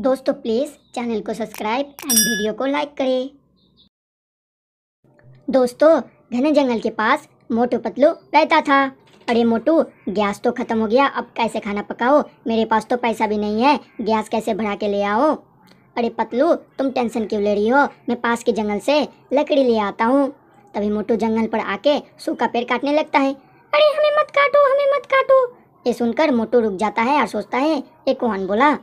दोस्तों please channel को subscribe and video को लाइक करें दोस्तों घने जंगल के पास मोटू पतलू रहता था अरे मोटू गैस तो ख़त्म हो गया अब कैसे खाना पकाओ मेरे पास तो पैसा भी नहीं है गैस कैसे भरा के ले आओ अरे पतलू तुम टेंशन क्यों ले रही हो मैं पास के जंगल से लकड़ी ले आता हूँ तभी मोटू जंगल पर आके सूखा पेड़ काटने लगता है अरे हमें मत काटो हमें मत काटो ये सुनकर मोटू रुक जाता है और सोचता है एक कौन बोला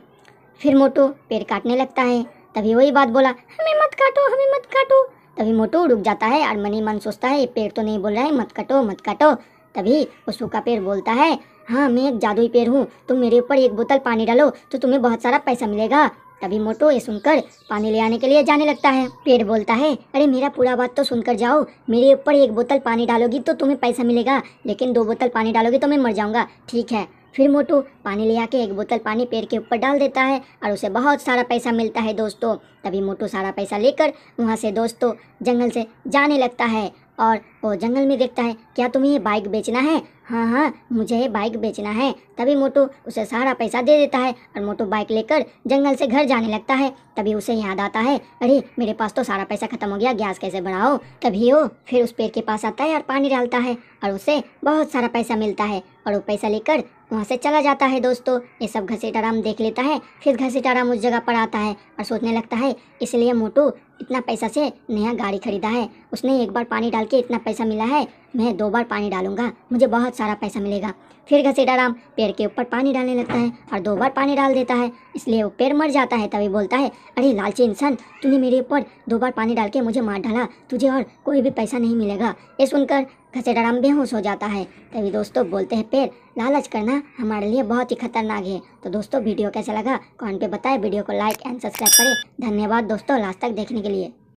फिर मोटू पेड़ काटने लगता है तभी वही बात बोला हमें मत काटो हमें मत काटो तभी मोटू रुक जाता है और मन ही मन सोचता है पेड़ तो नहीं बोल रहा है मत काटो मत काटो तभी वो सूखा पेड़ बोलता है हाँ मैं एक जादुई पेड़ हूँ तुम मेरे ऊपर एक बोतल पानी डालो तो तुम्हें बहुत सारा पैसा मिलेगा तभी मोटो ये सुनकर पानी ले आने के लिए जाने लगता है पेड़ बोलता है अरे मेरा पूरा बात तो सुनकर जाओ मेरे ऊपर एक बोतल पानी डालोगी तो तुम्हें पैसा मिलेगा लेकिन दो बोतल पानी डालोगी तो मैं मर जाऊंगा ठीक है फिर मोटू पानी ले आके एक बोतल पानी पेड़ के ऊपर डाल देता है और उसे बहुत सारा पैसा मिलता है दोस्तों तभी मोटू सारा पैसा लेकर वहाँ से दोस्तों जंगल से जाने लगता है और वो जंगल में देखता है क्या तुम्हें ये बाइक बेचना है हाँ हाँ मुझे बाइक बेचना है तभी मोटू उसे सारा पैसा दे देता है और मोटू बाइक लेकर जंगल से घर जाने लगता है तभी उसे याद आता है अरे मेरे पास तो सारा पैसा खत्म हो गया गैस कैसे बढ़ाओ तभी वो फिर उस पेड़ के पास आता है और पानी डालता है और उसे बहुत सारा पैसा मिलता है और वो पैसा लेकर वहाँ से चला जाता है दोस्तों ये सब घसीटाराम देख लेता है फिर घसीटाराम उस जगह पर आता है और सोचने लगता है इसलिए मोटू इतना पैसा से नया गाड़ी खरीदा है उसने एक बार पानी डाल के इतना पैसा मिला है मैं दो बार पानी डालूंगा मुझे बहुत सारा पैसा मिलेगा फिर घसीटा राम पेड़ के ऊपर पानी डालने लगता है और दो बार पानी डाल देता है इसलिए वो पेड़ मर जाता है तभी बोलता है अरे लालची इंसान तूने मेरे ऊपर दो बार पानी डाल के मुझे मार डाला तुझे और कोई भी पैसा नहीं मिलेगा ये सुनकर घसीटा राम बेहोश हो जाता है तभी दोस्तों बोलते हैं पेड़ लालच करना हमारे लिए बहुत ही खतरनाक है तो दोस्तों वीडियो कैसा लगा कौन पे बताए वीडियो को लाइक एंड सब्सक्राइब करें धन्यवाद दोस्तों लास्ट तक देखने के लिए